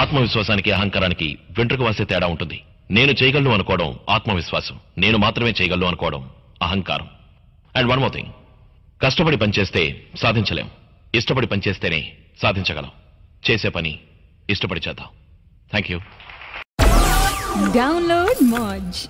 ఆత్మవిశ్వాసానికి అహంకారానికి వెంట్రుక వాసే తేడా ఉంటుంది నేను చేయగలను అనుకోవడం ఆత్మవిశ్వాసం నేను మాత్రమే చేయగలను అనుకోవడం అహంకారం అండ్ వన్ మోర్ థింగ్ కష్టపడి పనిచేస్తే సాధించలేం ఇష్టపడి పనిచేస్తేనే సాధించగలం చేసే పని ఇష్టపడి చేద్దాం థ్యాంక్ యూ డౌన్లోడ్ మోజ్